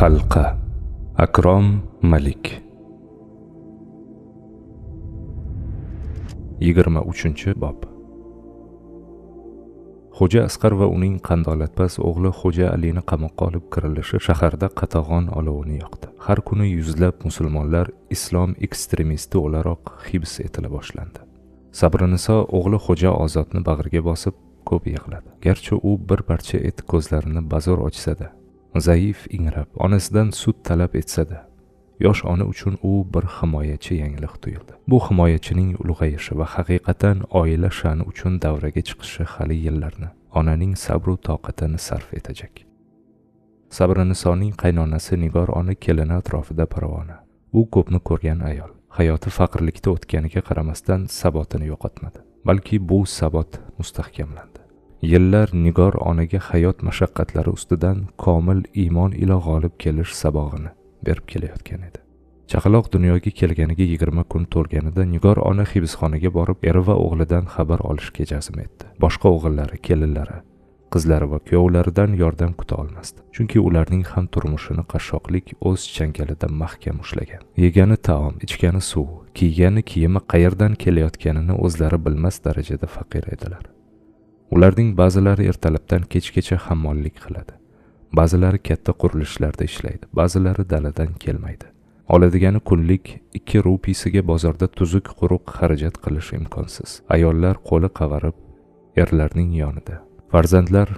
halqa akrom malik yigirma uchinchi bob xo'ja asqar va uning qandolatpas o'g'li xo'ja alini qamoqqa olib kirilishi shaharda qatag'on olovini yoqdi har kuni yuzlab musulmonlar islom ekstremisti o'laroq hibs etila boshlandi sabriniso o'g'li xo'ja ozodni bag'riga bosib ko'p yig'ladi garchi u bir parcha et ko'zlarini bazo'r ochsada zaif ingrab onasidan sud talab etsada yosh ona uchun u bir himoyachi yangliq tuyuldi. Bu himoyachining ulg'ayishi va haqiqatan oila sha'ni uchun davraga chiqishi hali yillarni onaning sabru toqatini sarf etajak. Sabrinisoning qaynonasi Nigor ona kelini atrofida parvona. U ko'pni ko'rgan ayol. Hayoti faqirlikda o'tganiga qaramasdan sabotini yo'qotmadi. Balki bu sabot mustahkamlandi. yillar nigor onaga hayot mashaqqatlari ustidan komil iymon ila g'olib kelish sabog'ini berib kelayotgan edi chaqaloq dunyoga kelganiga yigirma kun to'lganida nigor ona hibsxonaga borib eri va o'g'lidan xabar olishga jazm etdi boshqa o'g'illari kelinlari qizlari va kuyovlaridan yordam kuta olmasdi chunki ularning ham turmushini qashshoqlik o'z changalida mahkam ushlagan yegani taom ichgani suv kiygani kiyimi qayerdan kelayotganini o'zlari bilmas darajada faqir edilar ularning ba'zilari ertalabdan kechgacha hammollik qiladi ba'zilari katta qurilishlarda ishlaydi ba'zilari daladan kelmaydi oladigani kunlik ikki rupiysiga bozorda tuzuk quruq xarajat qilish imkonsiz ayollar qo'li qavarib erlarning yonida farzandlar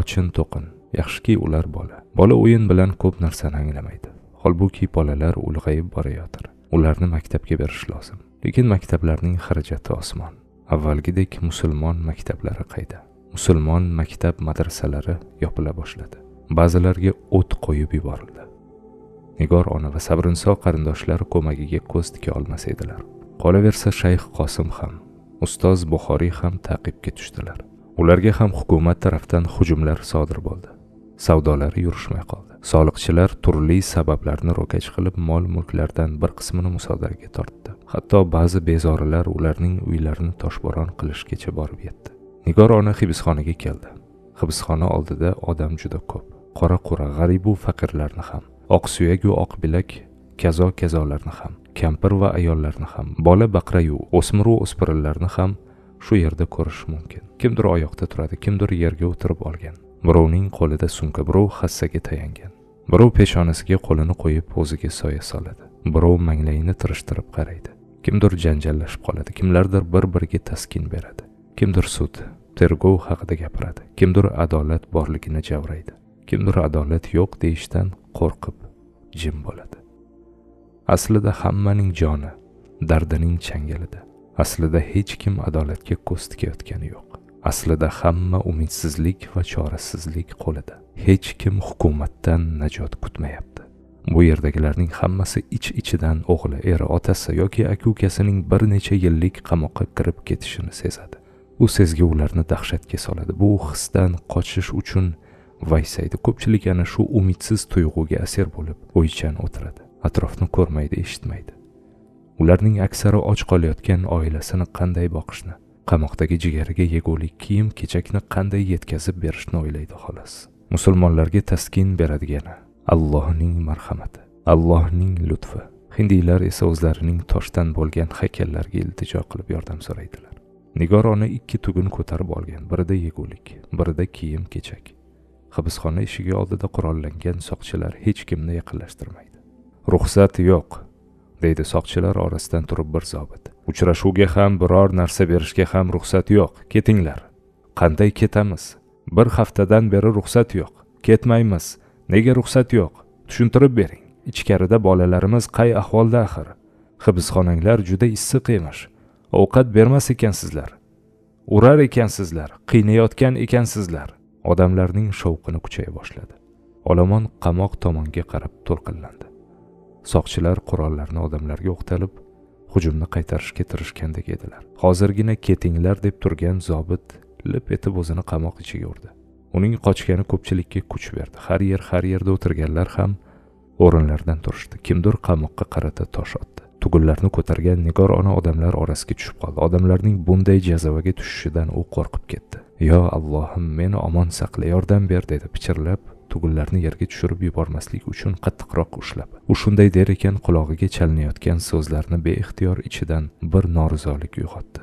ochin to'qin yaxshiki ular bola bola o'yin bilan ko'p narsani anglamaydi holbuki bolalar ulg'ayib borayotir ularni maktabga berish lozim lekin maktablarning xarajati osmon avvalgidek musulmon maktablari qayda musulmon maktab madrasalari yopila boshladi ba'zilariga o't qo'yib yuborildi nigor ona va sabrinso qarindoshlar ko'magiga ko'z tika olmas edilar qolaversa shayx qosim ham ustoz buxoriy ham taqibga tushdilar ularga ham hukumat tarafdan hujumlar sodir bo'ldi savdolari yurishmay qoldi soliqchilar turli sabablarni ro'kach qilib mol mulklardan bir qismini musodaraga tortdi hatto ba'zi bezorilar ularning uylarini toshbo'ron qilishgacha borib yetdi nigor ona hibsxonaga keldi hibsxona oldida odam juda ko'p qora qura g'aribu faqirlarni ham oq oqsuyagu oqbilak kazo kazolarni ham kampir va ayollarni ham bola baqrayu o'smiru o'spirinlarni ham shu yerda ko'rish mumkin kimdir oyoqda turadi kimdir yerga o'tirib olgan birovning qo'lida sumka birov hassaga tayangan birov peshonasiga qo'lini qo'yib o'ziga soya soladi birov manglayini tirishtirib qaraydi kimdir janjallashib qoladi kimlardir bir biriga taskin beradi kimdir sud tergov haqida gapiradi kimdir adolat borligini javraydi kimdir adolat yo'q deyishdan qo'rqib jim bo'ladi aslida hammaning joni dardining changalida aslida hech kim adolatga ko'z tikayotgani yo'q aslida hamma umidsizlik va chorasizlik qo'lida hech kim hukumatdan najot kutmayapti bu yerdagilarning hammasi ich ichidan o'g'li eri otasi yoki aka ukasining bir necha yillik qamoqqa kirib ketishini sezadi bu sezgi ularni dahshatga soladi bu hisdan qochish uchun vaysaydi ko'pchilik ana shu umidsiz tuyg'uga asir bo'lib o'ychan o'tiradi atrofni ko'rmaydi eshitmaydi ularning aksari och qolayotgan oilasini qanday boqishni qamoqdagi jigariga yegulik kiyim kechakni qanday yetkazib berishni o'ylaydi xolos musulmonlarga taskin beradigani allohning marhamati allohning lutfi hindiylar esa o'zlarining toshdan bo'lgan haykallarga iltijo qilib yordam so'raydilar nigor ona ikki tugun ko'tarib olgan birida yegulik birida kiyim kechak hibsxona eshigi oldida qurollangan soqchilar hech kimni yaqinlashtirmaydi ruxsat yo'q deydi soqchilar orasidan turib bir zobit uchrashuvga ham biror narsa berishga ham ruxsat yo'q ketinglar qanday ketamiz bir haftadan beri ruxsat yo'q ketmaymiz nega ruxsat yo'q tushuntirib bering ichkarida bolalarimiz qay ahvolda axir hibsxonanglar juda issiq emish ovqat bermas ekansizlar urar ekansizlar qiynayotgan ekansizlar odamlarning shovqini kuchaya boshladi olomon qamoq tomonga qarab to'lqinlandi soqchilar qurollarni odamlarga o'qtalib hujumni qaytarishga tirishgandek edilar hozirgina ketinglar deb turgan zobit lip etib o'zini qamoq ichiga urdi uning qochgani ko'pchilikka kuch berdi har yer har yerda o'tirganlar ham o'rinlaridan turishdi kimdir qamoqqa qarata tosh otdi tugullarni ko'targan nigor ona odamlar orasiga tushib qoldi odamlarning bunday jazavaga tushishidan u qo'rqib ketdi yo allohim meni omon saqla yordam ber dedi pichirlab tugunlarni yerga tushirib yubormaslik uchun qattiqroq ushlab u shunday der ekan qulog'iga chalinayotgan so'zlarni beixtiyor ichidan bir norizolik uyg'otdi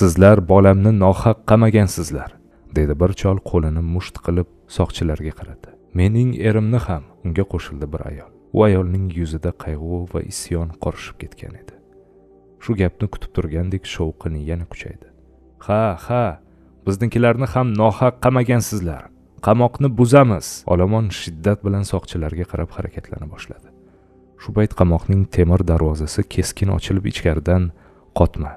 sizlar bolamni nohaq qamagansizlar dedi bir chol qo'lini musht qilib soqchilarga qaradi mening erimni ham unga qo'shildi bir ayol u ayolning yuzida qayg'u va isyon qorishib ketgan edi shu gapni kutib turgandek shovqin yana kuchaydi ha ha biznikilarni ham nohaq qamagansizlar qamoqni buzamiz olomon shiddat bilan soqchilarga qarab harakatlana boshladi shu payt qamoqning temir darvozasi keskin ochilib ichkaridan qotma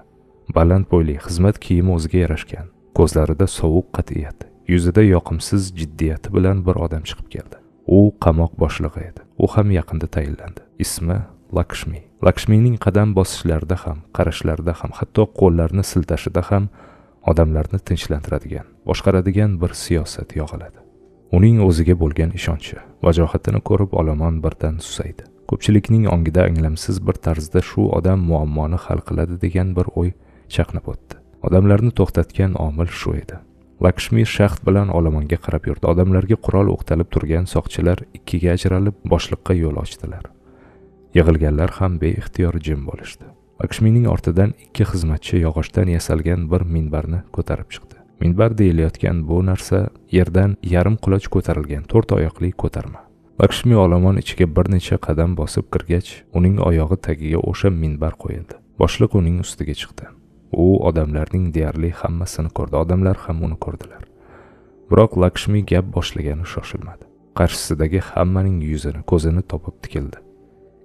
baland bo'yli xizmat kiyimi o'ziga yarashgan ko'zlarida sovuq qat'iyat yuzida yoqimsiz jiddiyati bilan bir odam chiqib keldi u qamoq boshlig'i edi u ham yaqinda tayinlandi ismi lakshmi lakshmining qadam bosishlarida ham qarashlarida ham hatto qo'llarni siltashida ham odamlarni tinchlantiradigan boshqaradigan bir siyosat yog'iladi uning o'ziga bo'lgan ishonchi vajohatini ko'rib olomon birdan susaydi ko'pchilikning ongida anglamsiz bir tarzda shu odam muammoni hal qiladi degan bir o'y chaqnab o'tdi odamlarni to'xtatgan omil shu edi lakshmi shaxt bilan olomonga qarab yurdi odamlarga qurol o'qtalib turgan soqchilar ikkiga ajralib boshliqqa yo'l ochdilar yig'ilganlar ham beixtiyor jim bo'lishdi akshmining ortidan ikki xizmatchi yog'ochdan yasalgan bir minbarni ko'tarib chiqdi minbar deyilayotgan bu narsa yerdan yarim quloch ko'tarilgan to'rt oyoqli ko'tarma Lakshmi olomon ichiga bir necha qadam bosib kirgach uning oyog'i tagiga o'sha minbar qo'yildi boshliq uning ustiga chiqdi u odamlarning deyarli hammasini ko'rdi odamlar ham uni ko'rdilar biroq lakshmi gap boshlagani shoshilmadi qarshisidagi hammaning yuzini ko'zini topib tikildi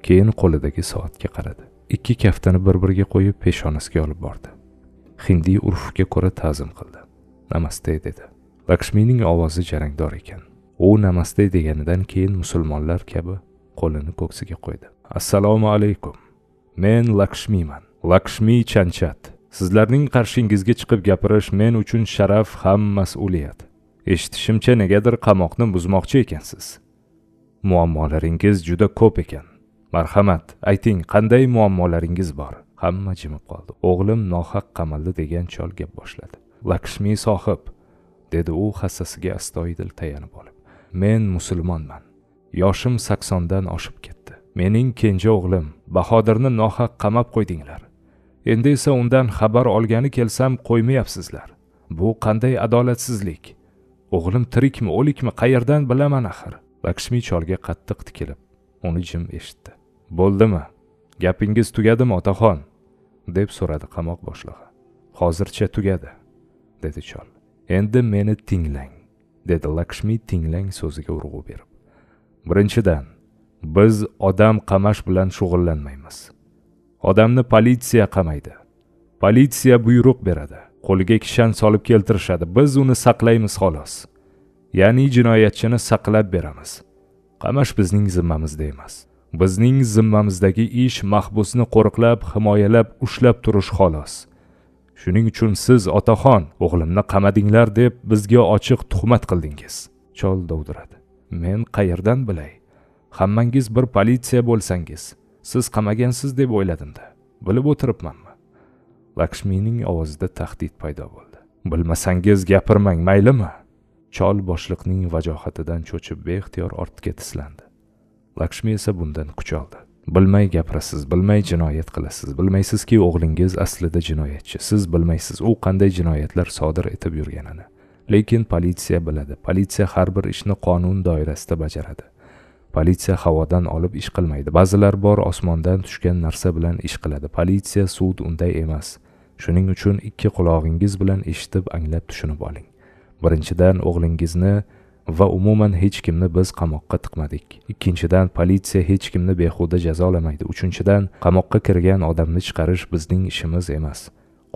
keyin qo'lidagi soatga qaradi ikki kaftini bir biriga qo'yib peshonasiga olib bordi hindiy urfga ko'ra ta'zim qildi namaste dedi lakshmining ovozi jarangdor ekan u namaste deganidan keyin musulmonlar kabi qo'lini ko'ksiga qo'ydi assalomu alaykum men lakshmiman lakshmi chanchat sizlarning qarshingizga chiqib gapirish men uchun sharaf ham mas'uliyat eshitishimcha negadir qamoqni buzmoqchi ekansiz muammolaringiz juda ko'p ekan marhamat ayting qanday muammolaringiz bor hamma jimib qoldi o'g'lim nohaq qamaldi degan chol gap boshladi lakshmi sohib dedi u hassasiga astoydil tayanib olib men musulmonman yoshim saksondan oshib ketdi mening kenja o'g'lim bahodirni nohaq qamab qo'ydinglar endi esa undan xabar olgani kelsam qo'ymayapsizlar bu qanday adolatsizlik o'g'lim tirikmi o'likmi qayerdan bilaman axir lakshmi cholga qattiq tikilib uni jim eshitdi bo'ldimi gapingiz tugadimi otaxon deb so'radi qamoq boshlig'i hozircha tugadi dedi chol endi meni tinglang dedi lakshmi tinglang so'ziga urg'u berib birinchidan biz odam qamash bilan shug'ullanmaymiz odamni politsiya qamaydi politsiya buyruq beradi qo'liga kishan solib keltirishadi biz uni saqlaymiz xolos ya'ni jinoyatchini saqlab beramiz qamash bizning zimmamizda emas bizning zimmamizdagi ish mahbusni qo'riqlab himoyalab ushlab turish xolos shuning uchun siz otaxon o'g'limni qamadinglar deb bizga ochiq tuhmat qildingiz chol dovdiradi men qayerdan bilay hammangiz bir politsiya bo'lsangiz siz qamagansiz deb o'yladimda bilib o'tiribmanmi lakshmining ovozida tahdid paydo bo'ldi bilmasangiz gapirmang maylimi chol boshliqning vajohatidan cho'chib beixtiyor ortga tislandi lakshmi esa bundan kuch oldi bilmay gapirasiz bilmay jinoyat qilasiz bilmaysizki o'g'lingiz aslida jinoyatchi siz bilmaysiz u qanday jinoyatlar sodir etib yurganini lekin politsiya biladi politsiya har bir ishni qonun doirasida bajaradi politsiya havodan olib ish qilmaydi ba'zilar bor osmondan tushgan narsa bilan ish qiladi politsiya sud unday emas shuning uchun ikki qulog'ingiz bilan eshitib anglab tushunib oling birinchidan o'g'lingizni va umuman hech kimni biz qamoqqa tiqmadik ikkinchidan politsiya hech kimni behuda jazolamaydi uchinchidan qamoqqa kirgan odamni chiqarish bizning ishimiz emas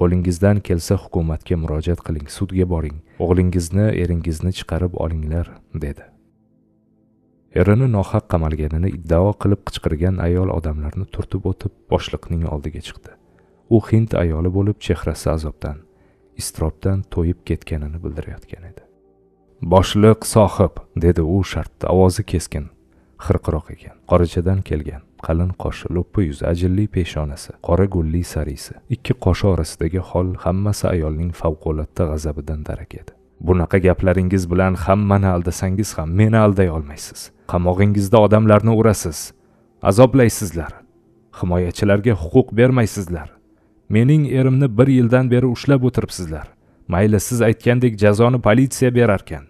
qo'lingizdan kelsa hukumatga murojaat qiling sudga boring o'g'lingizni eringizni chiqarib olinglar dedi erini nohaq qamalganini iddao qilib qichqirgan ayol odamlarni turtib o'tib boshliqning oldiga chiqdi u hind ayoli bo'lib chehrasi azobdan iztirobdan to'yib ketganini bildirayotgan edi boshliq sohib dedi u shartta ovozi keskin xirqiroq ekan qorachadan kelgan qalin qoshi lo'ppi yuzi ajilli peshonasi qora gulli sarisi ikki qoshi orasidagi hol hammasi ayolning favqulodda g'azabidan darak edi bunaqa gaplaringiz bilan hammani aldasangiz ham meni alday olmaysiz qamog'ingizda odamlarni urasiz azoblaysizlar himoyachilarga huquq bermaysizlar mening erimni bir yildan beri ushlab o'tiribsizlar mayli siz aytgandek jazoni politsiya berarkan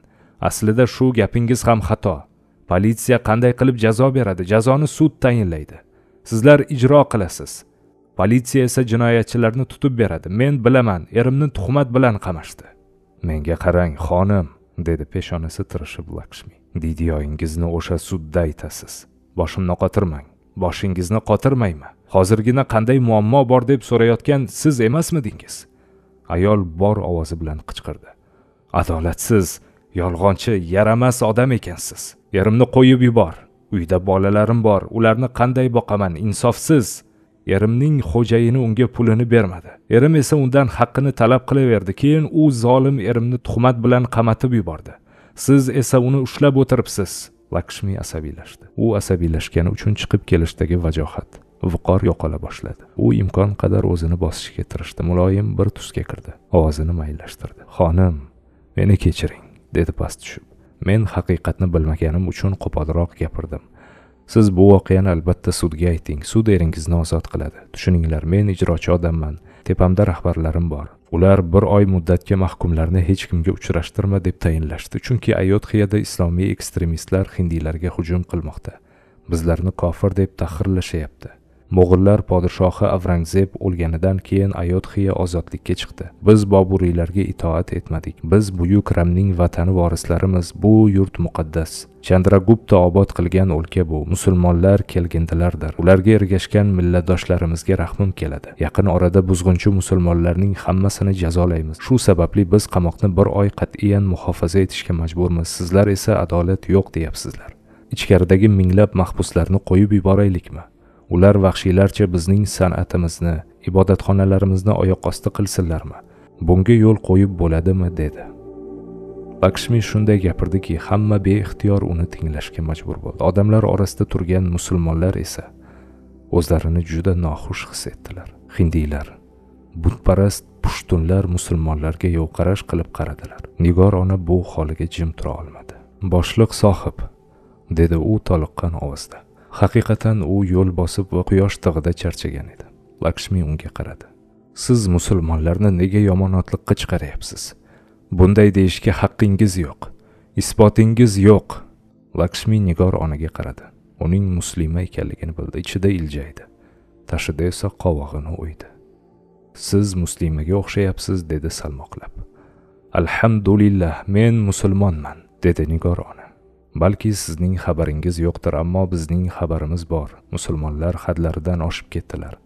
aslida shu gapingiz ham xato politsiya qanday qilib jazo beradi jazoni sud tayinlaydi sizlar ijro qilasiz politsiya esa jinoyatchilarni tutib beradi men bilaman erimni tuhmat bilan qamashdi menga qarang xonim dedi peshonasi tirishib lakshmi yo'ingizni o'sha sudda aytasiz boshimni qotirmang boshingizni qotirmayman hozirgina qanday muammo bor deb so'rayotgan siz emasmidingiz ayol bor ovozi bilan qichqirdi adolatsiz yolg'onchi yaramas odam ekansiz erimni qo'yib yubor uyda bolalarim bor ularni qanday boqaman insofsiz erimning xo'jayini unga pulini bermadi erim esa undan haqqini talab qilaverdi keyin u zolim erimni tuhmat bilan qamatib yubordi siz esa uni ushlab o'tiribsiz lakshmi asabiylashdi u asabiylashgani uchun chiqib kelishdagi vajohat viqor yo'qola boshladi u imkon qadar o'zini bosishga tirishdi muloyim bir tusga kirdi ovozini mayllashtirdi xonim meni kechiring dedi past tushib men haqiqatni bilmaganim uchun qo'polroq gapirdim siz bu voqeani albatta sudga ayting sud eringizni ozod qiladi tushuninglar men ijrochi odamman tepamda rahbarlarim bor ular bir oy muddatga mahkumlarni hech kimga uchrashtirma deb tayinlashdi chunki ayodxiyada islomiy ekstremistlar hindiylarga hujum qilmoqda bizlarni kofir deb tahqirlashyapti mo'g'illar podshohi avrangzeb o'lganidan keyin ayodxiya ozodlikka chiqdi biz boburiylarga itoat etmadik biz buyuk ramning vatani vorislarimiz bu yurt muqaddas chandragupta obod qilgan o'lka bu musulmonlar kelgindilardir ularga ergashgan millatdoshlarimizga rahmim keladi yaqin orada buzg'unchi musulmonlarning hammasini jazolaymiz shu sababli biz qamoqni bir oy qat'iyan muhofaza etishga majburmiz sizlar esa adolat yo'q deyapsizlar ichkaridagi minglab mahbuslarni qo'yib yuboraylikmi ular vahshiylarcha bizning san'atimizni ibodatxonalarimizni oyoq osti qilsinlarmi bunga yo'l qo'yib bo'ladimi dedi lakshmi shunday gapirdiki hamma beixtiyor uni tinglashga majbur bo'ldi odamlar orasida turgan musulmonlar esa o'zlarini juda noxush his etdilar hindiylar butparast pushtunlar musulmonlarga yovqarash qilib qaradilar nigor ona bu holiga jim tura olmadi boshliq sohib dedi u toliqqan ovozda haqiqatan u yo'l bosib va quyosh tig'ida charchagan edi lakshmi unga qaradi siz musulmonlarni nega yomonotliqqa chiqaryapsiz bunday deyishga haqqingiz yo'q isbotingiz yo'q lakshmi nigor onaga qaradi uning muslima ekanligini bildi ichida iljaydi tashida esa qovog'ini o'ydi siz muslimaga o'xshayapsiz dedi salmoqlab alhamdulillah men musulmonman dedi nigor ona balki sizning xabaringiz yo'qdir ammo bizning xabarimiz bor musulmonlar hadlaridan oshib ketdilar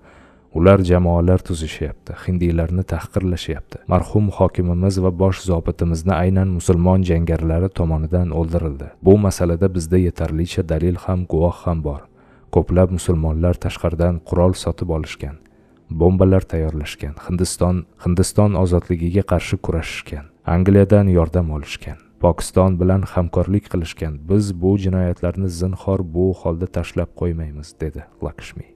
ular jamoalar tuzishyapti hindiylarni tahqirlashyapti marhum hokimimiz va bosh zobitimizni aynan musulmon jangarlari tomonidan o'ldirildi bu masalada bizda yetarlicha dalil ham guvoh ham bor ko'plab musulmonlar tashqaridan qurol sotib olishgan bombalar tayyorlashgan hindiston hindiston ozodligiga qarshi kurashishgan angliyadan yordam olishgan pokiston bilan hamkorlik qilishgan biz bu jinoyatlarni zinhor bu holda tashlab qo'ymaymiz dedi lakshmi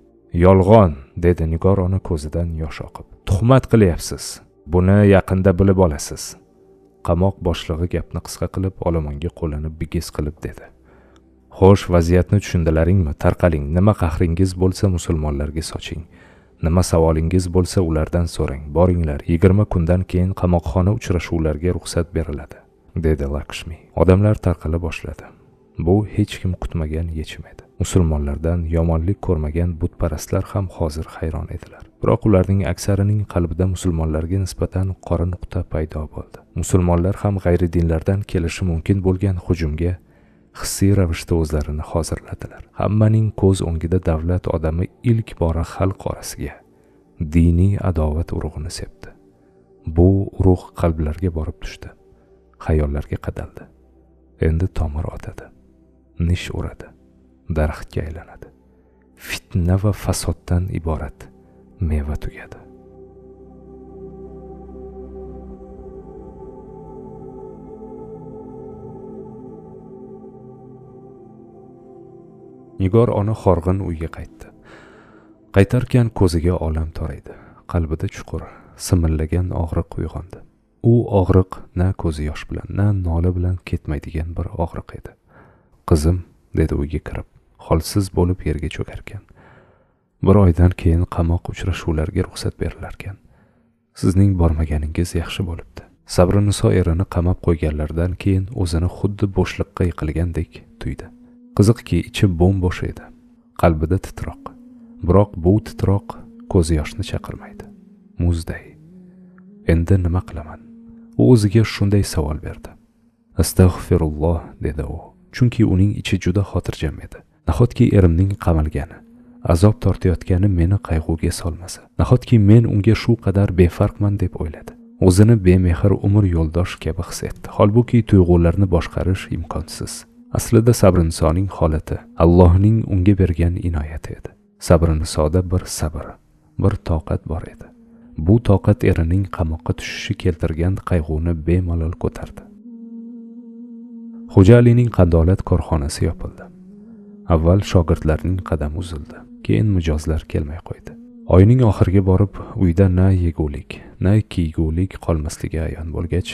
yolg'on dedi nigor ona ko'zidan yosh oqib tuhmat qilyapsiz buni yaqinda bilib olasiz qamoq boshlig'i gapni qisqa qilib olomonga qo'lini bigiz qilib dedi xo'sh vaziyatni tushundilaringmi tarqaling nima qahringiz bo'lsa musulmonlarga soching nima savolingiz bo'lsa ulardan so'rang boringlar yigirma kundan keyin qamoqxona uchrashuvlariga ruxsat beriladi dedi lakshmi odamlar tarqala boshladi bu hech kim kutmagan yechim edi musulmonlardan yomonlik ko'rmagan butparastlar ham hozir hayron edilar biroq ularning aksarining qalbida musulmonlarga nisbatan qora nuqta paydo bo'ldi musulmonlar ham g'ayri dinlardan kelishi mumkin bo'lgan hujumga hissiy ravishda o'zlarini hozirladilar hammaning ko'z o'ngida davlat odami ilk bora xalq orasiga diniy adovat urug'ini sepdi bu urug' qalblarga borib tushdi xayollarga qadaldi endi tomir otadi nish uradi daraxtga aylanadi fitna va fasoddan iborat meva tugadi nigor ona horg'in uyga qaytdi qaytarkan ko'ziga olam toraydi qalbida chuqur simillagan og'riq uyg'ondi u og'riq na ko'zi yosh bilan na nola bilan ketmaydigan bir og'riq edi qizim dedi uyga kirib holsiz bo'lib yerga cho'karkan bir oydan keyin qamoq uchrashuvlariga ruxsat berilarkan sizning bormaganingiz yaxshi bo'libdi sabriniso erini qamab qo'yganlaridan keyin o'zini xuddi bo'shliqqa yiqilgandek tuydi qiziqki ichi bo'm bo'sh edi qalbida titroq biroq bu titroq ko'z yoshni chaqirmaydi muzday endi nima qilaman u o'ziga shunday savol berdi astag'firulloh dedi u chunki uning ichi juda xotirjam edi nahotki erimning qamalgani azob tortayotgani meni qayg'uga solmasa nahotki men unga shu qadar befarqman deb o'yladi o'zini bemehr umr yo'ldosh kabi his etdi holbuki tuyg'ularni boshqarish imkonsiz aslida sabrinsoning holati allohning unga bergan inoyati edi sabrinisoda bir sabr bir toqat bor edi bu toqat erining qamoqqa tushishi keltirgan qayg'uni bemalol ko'tardi xo'ja alining qadolat korxonasi yopildi avval shogirdlarning qadami uzildi keyin mijozlar kelmay qo'ydi oyning oxiriga borib uyda na yegulik na kiygulik qolmasligi ayon bo'lgach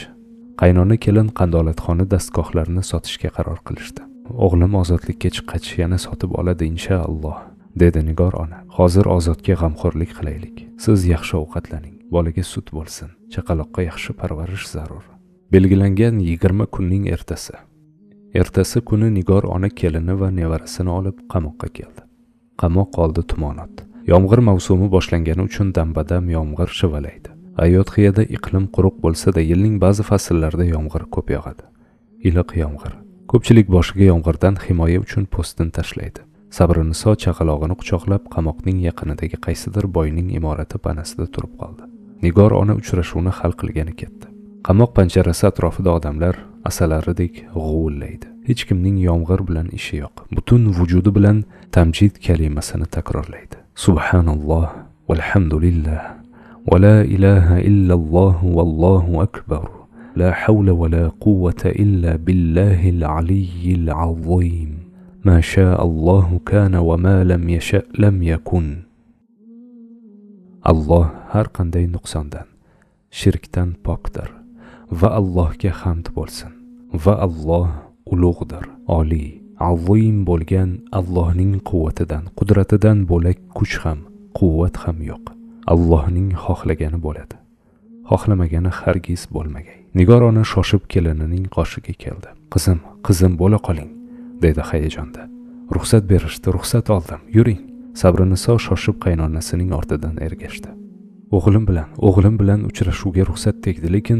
qaynona kelin qandolatxona dastgohlarini sotishga qaror qilishdi o'g'lim ozodlikka chiqqach yana sotib oladi inshaalloh dedi nigor ona hozir ozodga g'amxo'rlik qilaylik siz yaxshi ovqatlaning bolaga sut bo'lsin chaqaloqqa yaxshi parvarish zarur belgilangan yigirma kunning ertasi ertasi kuni nigor ona kelini va nevarasini olib qamoqqa keldi qamoq oldi tumonot yomg'ir mavsumi boshlangani uchun dambadam yomg'ir shivalaydi ayotxiyada iqlim quruq bo'lsa-da yilning ba'zi fasllarida yomg'ir ko'p yog'adi iliq yomg'ir ko'pchilik boshiga yomg'irdan himoya uchun po'stin tashlaydi sabriniso chaqalog'ini quchoqlab qamoqning yaqinidagi qaysidir boyning imorati panasida turib qoldi nigor ona uchrashuvni hal qilgani ketdi qamoq panjarasi atrofida odamlar asalaridek g'uvillaydi hech kimning yomg'ir bilan ishi yo'q butun vujudi bilan tamjid kalimasini takrorlaydi subhanalloh valhamdulillah va la ilaha illalloh vallohu akbar la havla va la quvvata illa billahil aliyyil azim ما شاء الله كان وما lam yasha lam yakun alloh har qanday nuqsondan shirkdan pokdir va allohga hamd bo'lsin va alloh ulug'dir oliy azim bo'lgan allohning quvvatidan qudratidan bo'lak kuch ham quvvat ham yo'q allohning xohlagani bo'ladi xohlamagani hargiz bo'lmagay nigor ona shoshib kelinining qoshiga keldi qizim qizim bo'la qoling dedi hayajonda ruxsat berishdi ruxsat oldim yuring sabriniso shoshib qaynonasining ortidan ergashdi o'g'lim bilan o'g'lim bilan uchrashuvga ruxsat tegdi lekin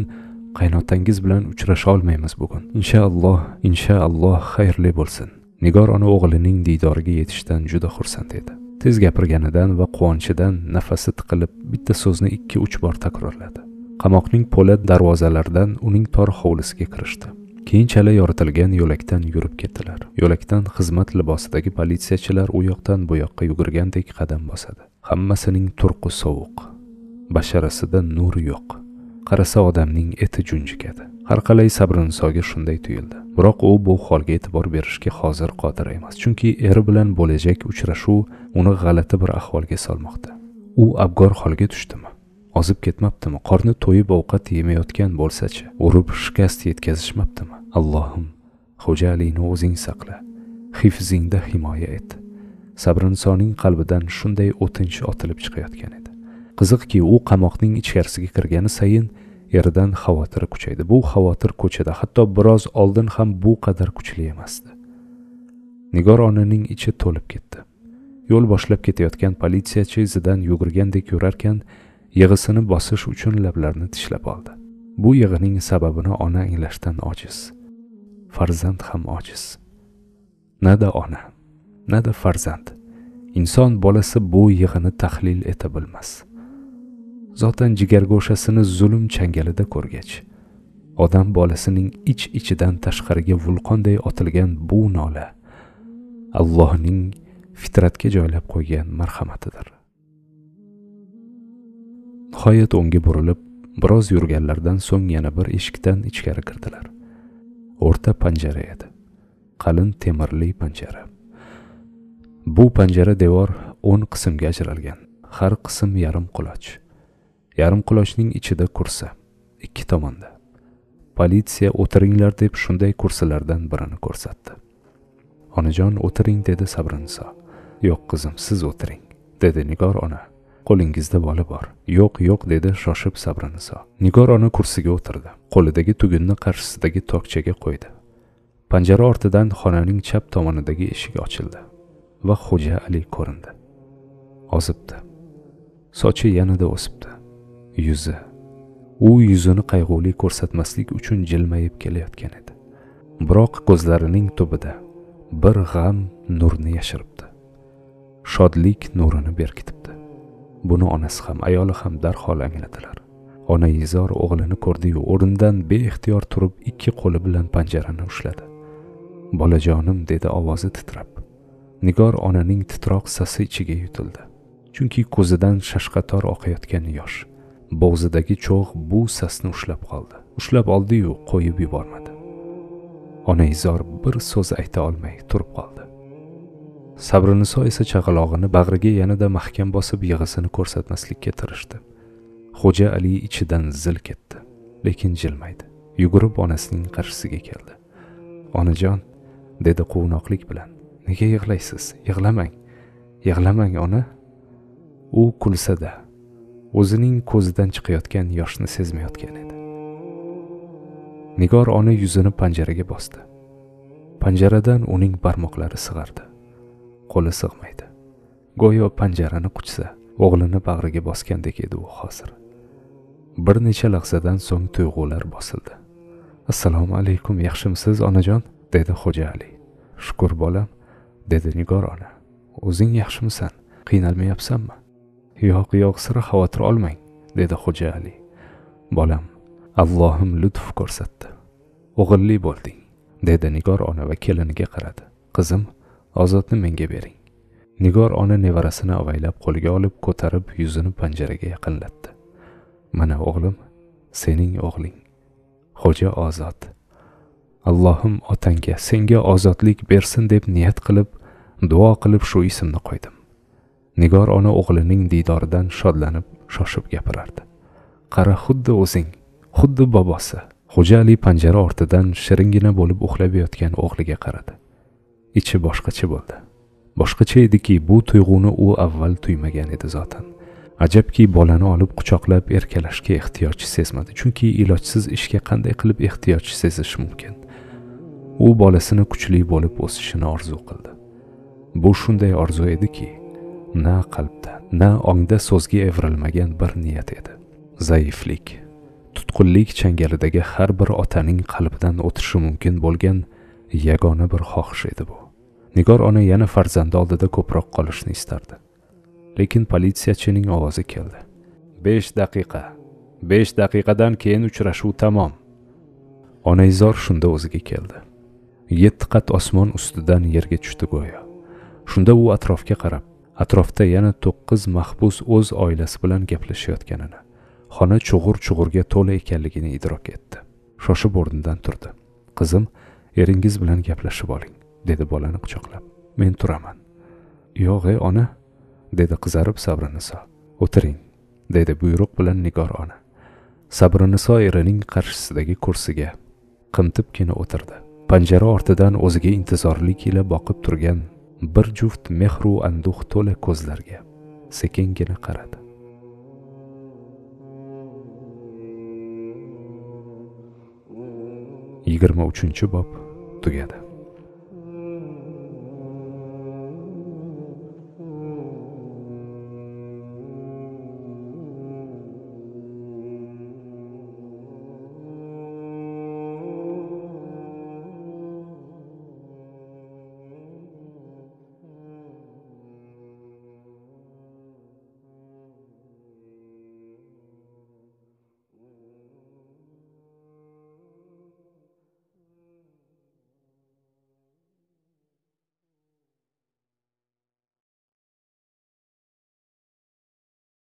qaynotangiz bilan uchrasha olmaymiz bugun inshaalloh inshaalloh xayrli bo'lsin nigor ona o'g'lining diydoriga yetishdan juda xursand edi tez gapirganidan va quvonchidan nafasi tiqilib bitta so'zni ikki uch bor takrorladi qamoqning po'lat darvozalaridan uning tor hovlisiga kirishdi keyinchalik yoritilgan yo'lakdan yurib ketdilar yo'lakdan xizmat libosidagi politsiyachilar u yoqdan bu yoqqa yugurgandek qadam bosadi hammasining turqi sovuq basharasida nur yo'q qarasa odamning eti junjikadi har qalay sabrinsoga shunday tuyuldi biroq u bu holga e'tibor berishga hozir qodir emas chunki eri bilan bo'lajak uchrashuv uni g'alati bir ahvolga solmoqda u abgor holga tushdimi ozib ketmabdimi qorni to'yib ovqat yemayotgan bo'lsachi urib shikast yetkazishmabdimi allohim xo'ja alini o'zing saqla hifzingda himoya et sabrinsoning qalbidan shunday o'tinch otilib chiqayotgan edi qiziqki u qamoqning ichkarisiga kirgani sayin eridan xavotiri kuchaydi bu xavotir ko'chada hatto biroz oldin ham bu qadar kuchli emasdi nigor onaning ichi to'lib ketdi yo'l boshlab ketayotgan politsiyachi izidan yugurgandek yurarkan yig'isini bosish uchun lablarini tishlab oldi bu yig'ining sababini ona anglashdan ojiz farzand ham ojiz nada ona nada farzand inson bolasi bu yig'ini tahlil eta bilmas zotan jigargo'shasini zulm changalida ko'rgach odam bolasining ich iç ichidan tashqariga vulqonday otilgan bu nola allohning fitratga joylab qo'ygan marhamatidir nihoyat o'ngga burilib biroz yurganlaridan so'ng yana bir eshikdan ichkari kirdilar o'rta panjara edi qalin temirli panjara bu panjara devor o'n qismga ajralgan har qism yarim quloch yarim qulochning ichida kursa ikki tomonda politsiya o'tiringlar deb shunday kursilardan birini ko'rsatdi onajon o'tiring dedi sabrinso yo'q qizim siz o'tiring dedi nigor ona qo'lingizda bola bor yo'q yo'q dedi shoshib sabriniso nigor ona kursiga o'tirdi qo'lidagi tugunni qarshisidagi tokchaga qo'ydi panjara ortidan xonaning chap tomonidagi eshik ochildi va xo'ja ali ko'rindi ozibdi sochi yanada o'sibdi yuzi u yuzini qayg'uli ko'rsatmaslik uchun jilmayib kelayotgan edi biroq ko'zlarining tubida bir g'am nurni yashiribdi shodlik nurini berkitib buni onasi ham ayoli ham darhol angladilar ona yezor o'g'lini ko'rdiyu o'rnidan beixtiyor turib ikki qo'li bilan panjarani ushladi bolajonim dedi ovozi titrab nigor onaning titroq sasi ichiga yutildi chunki ko'zidan shashqator oqayotgan yosh bo'g'zidagi cho'g' bu sasni ushlab qoldi ushlab oldiyu qo'yib yubormadi onaizor bir so'z ayta olmay turib qoldi sabriniso esa chaqalog'ini bag'riga yanada mahkam bosib yig'isini ko'rsatmaslikka tirishdi xo'ja ali ichidan zil ketdi lekin jilmaydi yugurib onasining qarshisiga keldi onajon dedi quvnoqlik bilan nega yig'laysiz yig'lamang yig'lamang ona u kulsada o'zining ko'zidan chiqayotgan yoshni sezmayotgan edi nigor ona yuzini panjaraga bosdi panjaradan uning barmoqlari sig'ardi qo'li sig'maydi go'yo panjarani quchsa o'g'lini bag'riga bosgandek edi u hozir bir necha lahzadan so'ng tuyg'ular bosildi assalomu alaykum yaxshimisiz onajon dedi xo'ja ali shukur bolam dedi nigor ona o'zing yaxshimisan qiynalmayapsanmi yo'q yo'q sira xavotir olmang dedi xo'ja ali bolam allohim lutf ko'rsatdi o'g'illi bo'lding dedi nigor ona va keliniga qaradi qizim ozodni menga bering nigor ona nevarasini avaylab qo'lga olib ko'tarib yuzini panjaraga yaqinlatdi mana o'g'lim sening o'g'ling xo'ja ozod allohim otangga senga ozodlik bersin deb niyat qilib duo qilib shu ismni qo'ydim nigor ona o'g'lining diydoridan shodlanib shoshib gapirardi qara xuddi o'zing xuddi bobosi xo'ja ali panjara ortidan shiringina bo'lib uxlab yotgan o'g'liga qaradi ichi boshqacha bo'ldi boshqacha ediki bu tuyg'uni u avval tuymagan edi zotan ajabki bolani olib quchoqlab erkalashga ehtiyoj sezmadi chunki ilojsiz ishga qanday qilib ehtiyoj sezish mumkin u bolasini kuchli bo'lib o'sishini orzu qildi bu shunday orzu ediki na qalbda na ongda so'zga evrilmagan bir niyat edi zaiflik tutqunlik changalidagi har bir otaning qalbidan o'tishi mumkin bo'lgan yagona bir xohish edi bu nigor ona yana farzandi oldida ko'proq qolishni istardi lekin politsiyachining ovozi keldi besh daqiqa besh daqiqadan keyin uchrashuv tamom onaizor shunda o'ziga keldi yetti qat osmon ustidan yerga tushdi go'yo shunda u atrofga qarab atrofda yana to'qqiz mahbus o'z oilasi bilan gaplashayotganini xona chug'ur chug'urga to'la ekanligini idrok etdi shoshib o'rnidan turdi qizim eringiz bilan gaplashib oling dedi bolani quchoqlab men turaman yo'q ey ona dedi qizarib sabriniso o'tiring dedi buyruq bilan nigor ona sabriniso erining qarshisidagi kursiga qimtibgina o'tirdi panjara ortidan o'ziga intizorlikla boqib turgan bir juft mehru anduh to'la ko'zlarga sekingina qaradi yigirma uchinchi bob together.